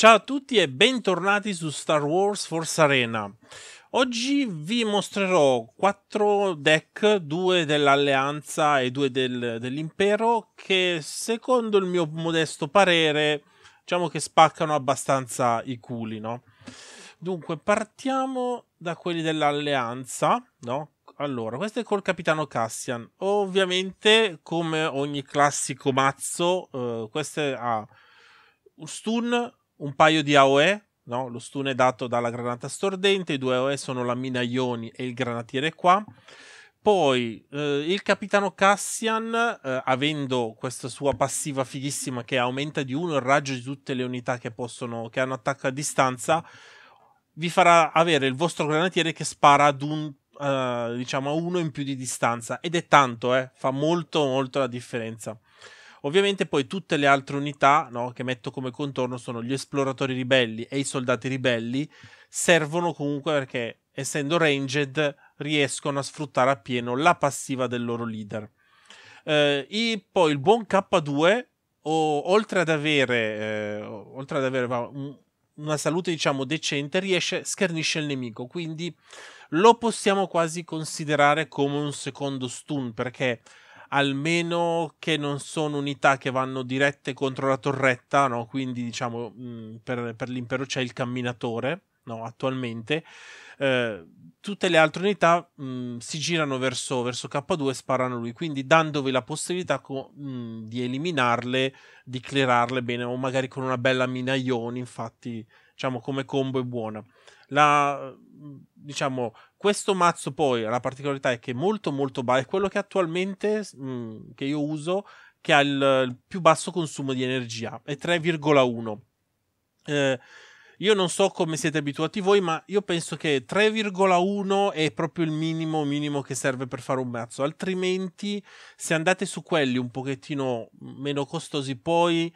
Ciao a tutti e bentornati su Star Wars Force Arena. Oggi vi mostrerò quattro deck, due dell'Alleanza e due del, dell'Impero, che secondo il mio modesto parere, diciamo che spaccano abbastanza i culi, no? Dunque, partiamo da quelli dell'Alleanza, no? Allora, questo è col capitano Cassian. Ovviamente, come ogni classico mazzo, eh, questo ha un stun un paio di AOE, no? lo stun è dato dalla granata stordente, i due AOE sono la mina Ioni e il granatiere qua. Poi eh, il capitano Cassian, eh, avendo questa sua passiva fighissima che aumenta di uno il raggio di tutte le unità che, possono, che hanno attacco a distanza, vi farà avere il vostro granatiere che spara ad un eh, diciamo a uno in più di distanza ed è tanto, eh, fa molto molto la differenza. Ovviamente poi tutte le altre unità no, che metto come contorno sono gli esploratori ribelli e i soldati ribelli, servono comunque perché essendo ranged riescono a sfruttare appieno la passiva del loro leader. Eh, e poi il buon K2, o, oltre ad avere, eh, oltre ad avere va, un, una salute diciamo decente, riesce, schernisce il nemico, quindi lo possiamo quasi considerare come un secondo stun perché almeno che non sono unità che vanno dirette contro la torretta, no? quindi diciamo mh, mm, per, per, l'impero c'è il camminatore no? attualmente. Eh, tutte le altre unità mh, mm, si girano verso, verso, K2 e sparano lui, quindi dandovi la possibilità co- mh, mm, di eliminarle, di cleararle bene o magari con una bella mina ioni, infatti diciamo come combo è buona. La, diciamo, questo mazzo poi la particolarità è che è molto molto basso, è quello che attualmente mh, mm, che io uso che ha il, il, più basso consumo di energia, è 3,1. Eh, io non so come siete abituati voi, ma io penso che 3,1 è proprio il minimo minimo che serve per fare un mazzo, altrimenti se andate su quelli un pochettino meno costosi poi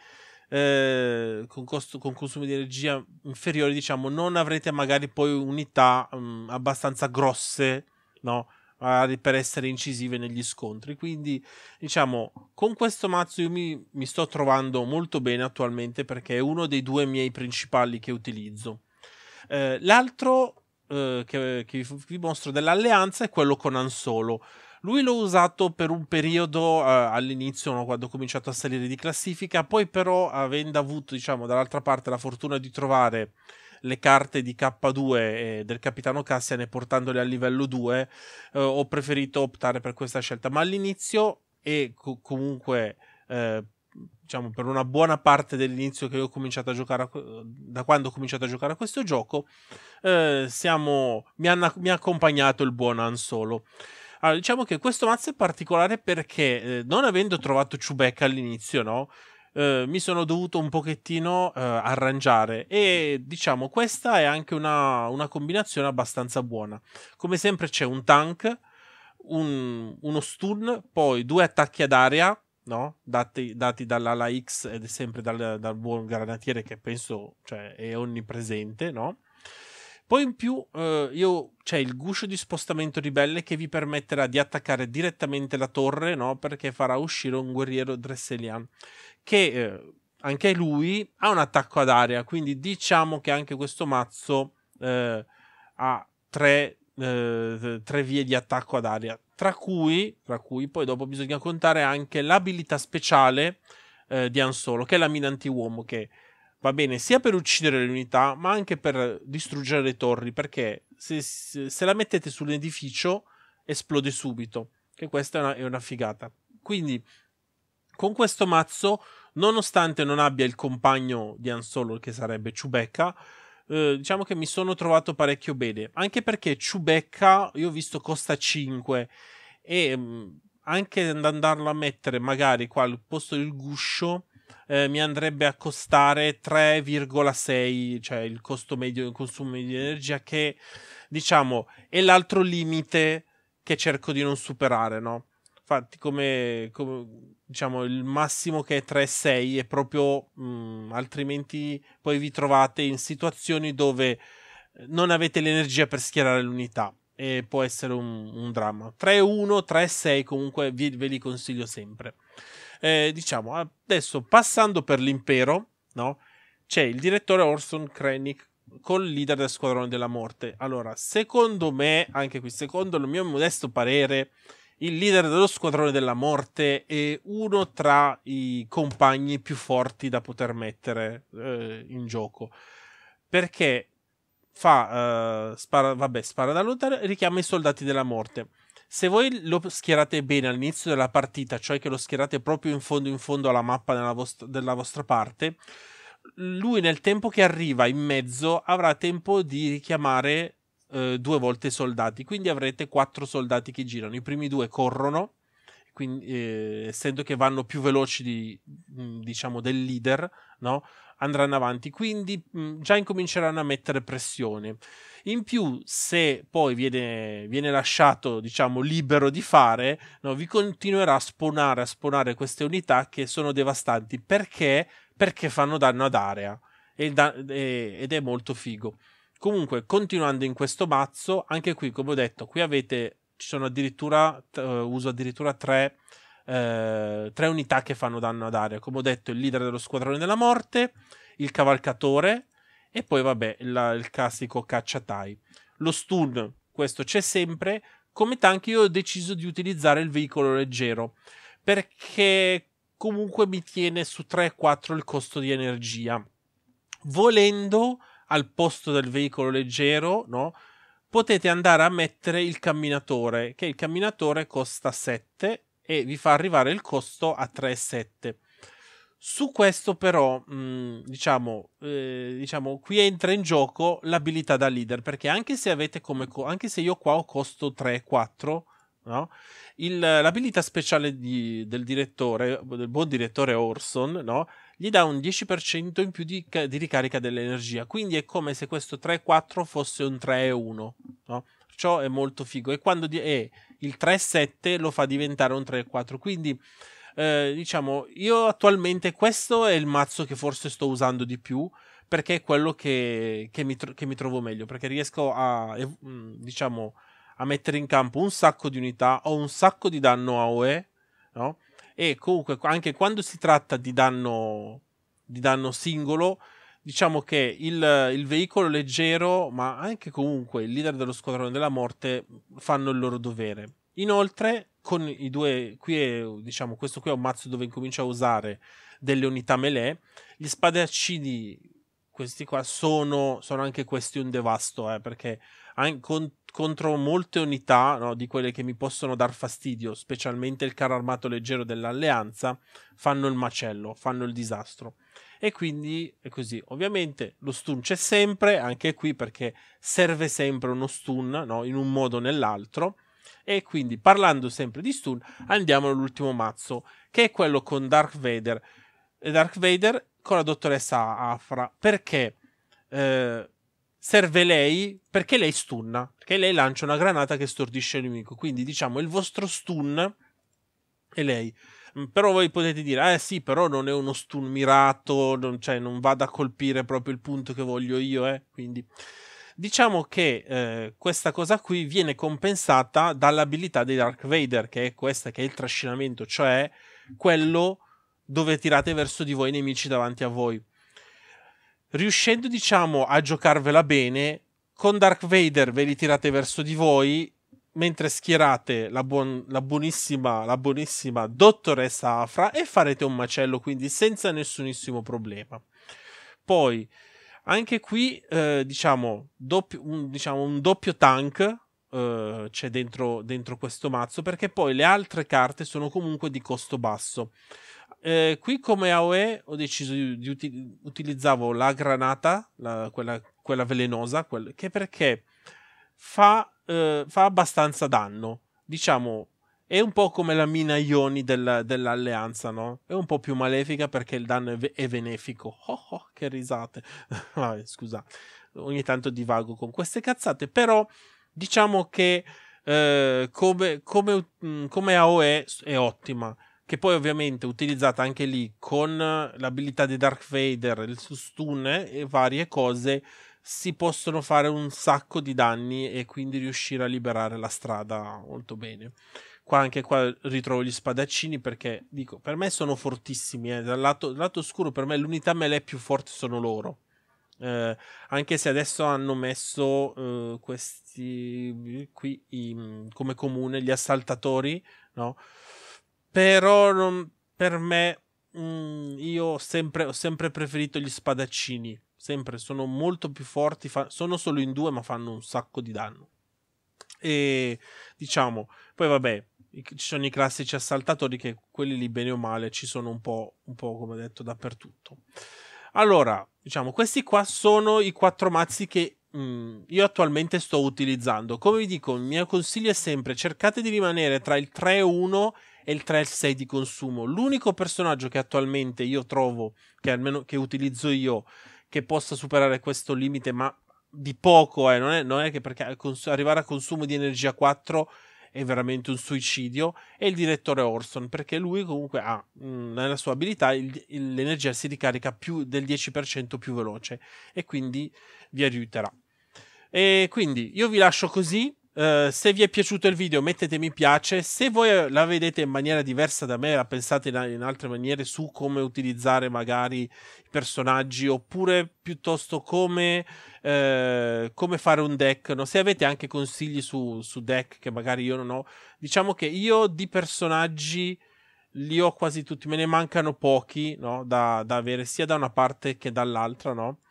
eh, con, costo, con consumi di energia inferiore, diciamo, non avrete magari poi unità mh, mm, abbastanza grosse, no? per essere incisive negli scontri. Quindi, diciamo, con questo mazzo io mi, mi, sto trovando molto bene attualmente perché è uno dei due miei principali che utilizzo. Eh, l'altro eh, che, che, vi mostro dell'alleanza è quello con Ansolo. Lui l'ho usato per un periodo eh, all'inizio, no, quando ho cominciato a salire di classifica, poi però avendo avuto, diciamo, dall'altra parte la fortuna di trovare le carte di K2 del capitano Cassian e portandole a livello 2, eh, ho preferito optare per questa scelta, ma all'inizio e co- comunque eh, diciamo, per una buona parte dell'inizio che ho cominciato a giocare a, da quando ho cominciato a giocare a questo gioco, eh, siamo, mi, ha accompagnato il buon Han Solo. Allora, diciamo che questo mazzo è particolare perché, eh, non avendo trovato Chewbacca all'inizio, no? Uh, mi sono dovuto un pochettino uh, arrangiare e diciamo questa è anche una, una, combinazione abbastanza buona come sempre c'è un tank un, uno stun poi due attacchi ad aria no? dati, dati dall'ala X ed è sempre dal, dal buon granatiere che penso cioè, è onnipresente no? Poi in più eh, io, c'è il guscio di spostamento ribelle che vi permetterà di attaccare direttamente la torre, no? perché farà uscire un guerriero Dresselian, che eh, anche lui ha un attacco ad aria, quindi diciamo che anche questo mazzo eh, ha tre, eh, tre vie di attacco ad aria, tra cui, tra cui poi dopo bisogna contare anche l'abilità speciale eh, di Ansolo, che è la mina anti-uomo, che va bene sia per uccidere le unità, ma anche per distruggere le torri, perché se, se la mettete sull'edificio esplode subito, che questa è una, è una figata. Quindi con questo mazzo, nonostante non abbia il compagno di Han Solo, che sarebbe Chewbacca, eh, diciamo che mi sono trovato parecchio bene. Anche perché Chewbacca, io ho visto costa 5 e mm, anche andarlo a mettere magari qua al posto del guscio eh, mi andrebbe a costare 3,6, cioè il costo medio, il consumo di energia, che diciamo è l'altro limite che cerco di non superare, no? Infatti, come, come diciamo, il massimo che è 3,6 è proprio, mh, mm, altrimenti poi vi trovate in situazioni dove non avete l'energia per schierare l'unità e può essere un, un dramma. 3,1, 3,6 comunque vi, ve li consiglio sempre. Eh, diciamo, adesso passando per l'impero, no? C'è il direttore Orson Krennic con il leader del squadrone della morte. Allora, secondo me, anche qui, secondo il mio modesto parere, il leader dello squadrone della morte è uno tra i compagni più forti da poter mettere eh, in gioco. Perché fa, eh, spara, vabbè, spara da lontano e richiama i soldati della morte. Se voi lo schierate bene all'inizio della partita, cioè che lo schierate proprio in fondo in fondo alla mappa vostra, della vostra parte, lui nel tempo che arriva in mezzo avrà tempo di richiamare eh, due volte i soldati, quindi avrete quattro soldati che girano, i primi due corrono, quindi, eh, essendo che vanno più veloci di, diciamo, del leader, no? andranno avanti, quindi mh, mm, già incominceranno a mettere pressione. In più, se poi viene, viene lasciato, diciamo, libero di fare, no, vi continuerà a spawnare, a spawnare queste unità che sono devastanti. Perché? Perché fanno danno ad area. ed è molto figo. Comunque, continuando in questo mazzo, anche qui, come ho detto, qui avete, ci sono addirittura, t- eh, uso addirittura tre... Eh, tre unità che fanno danno ad aria. Come ho detto, il leader dello squadrone della morte, il cavalcatore e poi, vabbè, la, il classico cacciatai. Lo stun, questo c'è sempre. Come tank io ho deciso di utilizzare il veicolo leggero perché comunque mi tiene su 3-4 il costo di energia. Volendo al posto del veicolo leggero, no? Potete andare a mettere il camminatore, che il camminatore costa 7 e vi fa arrivare il costo a 3,7. Su questo però, mh, mm, diciamo, eh, diciamo, qui entra in gioco l'abilità da leader, perché anche se avete come, co- anche se io qua ho costo 3,4, no? Il, l'abilità speciale di, del direttore, del buon direttore Orson, no? Gli dà un 10% in più di, di, ricarica dell'energia, quindi è come se questo 3-4 fosse un 3-1, no? Ciò è molto figo. E quando di- eh, il 3-7 lo fa diventare un 3-4. Quindi, eh, diciamo, io attualmente questo è il mazzo che forse sto usando di più perché è quello che, che, mi, tro- che mi, trovo meglio, perché riesco a, eh, diciamo, a mettere in campo un sacco di unità, ho un sacco di danno AOE, no? E comunque anche quando si tratta di danno, di danno singolo, diciamo che il, il, veicolo leggero, ma anche comunque il leader dello squadrone della morte, fanno il loro dovere. Inoltre, con i due, qui è, diciamo, questo qui è un mazzo dove incomincia a usare delle unità melee. Gli spadaccini, questi qua, sono, sono anche questi un devasto, eh, perché con, contro molte unità, no, di quelle che mi possono dar fastidio, specialmente il carro armato leggero dell'alleanza, fanno il macello, fanno il disastro. E quindi è così. Ovviamente lo stun c'è sempre, anche qui perché serve sempre uno stun, no? in un modo o nell'altro. E quindi parlando sempre di stun, andiamo all'ultimo mazzo, che è quello con Dark Vader. Dark Vader con la dottoressa Afra, perché eh, serve lei, perché lei stunna, perché lei lancia una granata che stordisce il nemico. Quindi diciamo il vostro stun è lei. Mm, però voi potete dire, eh sì, però non è uno stun mirato, non, cioè non vado a colpire proprio il punto che voglio io, eh, quindi... Diciamo che eh, questa cosa qui viene compensata dall'abilità dei Dark Vader, che è questa, che è il trascinamento, cioè quello dove tirate verso di voi i nemici davanti a voi. Riuscendo, diciamo, a giocarvela bene, con Dark Vader ve li tirate verso di voi mentre schierate la, buon, la, buonissima, la buonissima dottoressa Afra e farete un macello, quindi senza nessunissimo problema. Poi, anche qui, eh, diciamo, doppio, un, diciamo, un, doppio tank eh, c'è dentro, dentro, questo mazzo, perché poi le altre carte sono comunque di costo basso. Eh, qui come AOE ho deciso di, di uti- utilizzare la granata, la, quella, quella, velenosa, quel, che perché fa eh, fa abbastanza danno. Diciamo, è un po' come la mina ioni del, dell'alleanza, no? È un po' più malefica perché il danno è, ve- è benefico. Oh, oh, che risate. scusa, ogni tanto divago con queste cazzate, però diciamo che eh, come, come, mm, come AOE è ottima che poi ovviamente utilizzata anche lì con l'abilità di Dark Vader, il stun e varie cose, si possono fare un sacco di danni e quindi riuscire a liberare la strada molto bene. Qua anche qua ritrovo gli spadaccini perché dico, per me sono fortissimi, eh. dal, lato, dal lato oscuro per me l'unità melee più forte sono loro. Eh, anche se adesso hanno messo eh, questi qui i, come comune gli assaltatori, no? Però non, per me mh, mm, io sempre, ho sempre preferito gli spadaccini sempre sono molto più forti, fa- sono solo in due ma fanno un sacco di danno. E diciamo, poi vabbè, ci sono i classici assaltatori che quelli lì bene o male ci sono un po', un po' come detto dappertutto. Allora, diciamo, questi qua sono i quattro mazzi che mh, mm, io attualmente sto utilizzando. Come vi dico, il mio consiglio è sempre cercate di rimanere tra il 3-1 e il 3-6 di consumo. L'unico personaggio che attualmente io trovo, che almeno che utilizzo io, che possa superare questo limite, ma di poco, eh, non, è, non è che perché arrivare a consumo di energia 4 è veramente un suicidio, e il direttore Orson, perché lui comunque ha mh, mm, nella sua abilità il, il, l'energia si ricarica più del 10% più veloce e quindi vi aiuterà. E quindi io vi lascio così, eh, se vi è piaciuto il video mettete mi piace, se voi la vedete in maniera diversa da me, la pensate in, in altre maniere su come utilizzare magari i personaggi oppure piuttosto come, uh, come fare un deck, no? se avete anche consigli su, su, deck che magari io non ho, diciamo che io di personaggi li ho quasi tutti, me ne mancano pochi no? da, da, avere sia da una parte che dall'altra, no?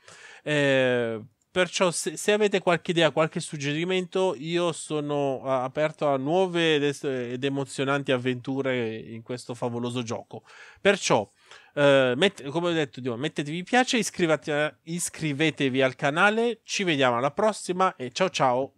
Eh, Perciò se, se, avete qualche idea, qualche suggerimento, io sono aperto a nuove ed, emozionanti avventure in questo favoloso gioco. Perciò, eh, met- come ho detto, Dio, mettetevi piace, iscrivetevi al canale, ci vediamo alla prossima e ciao ciao!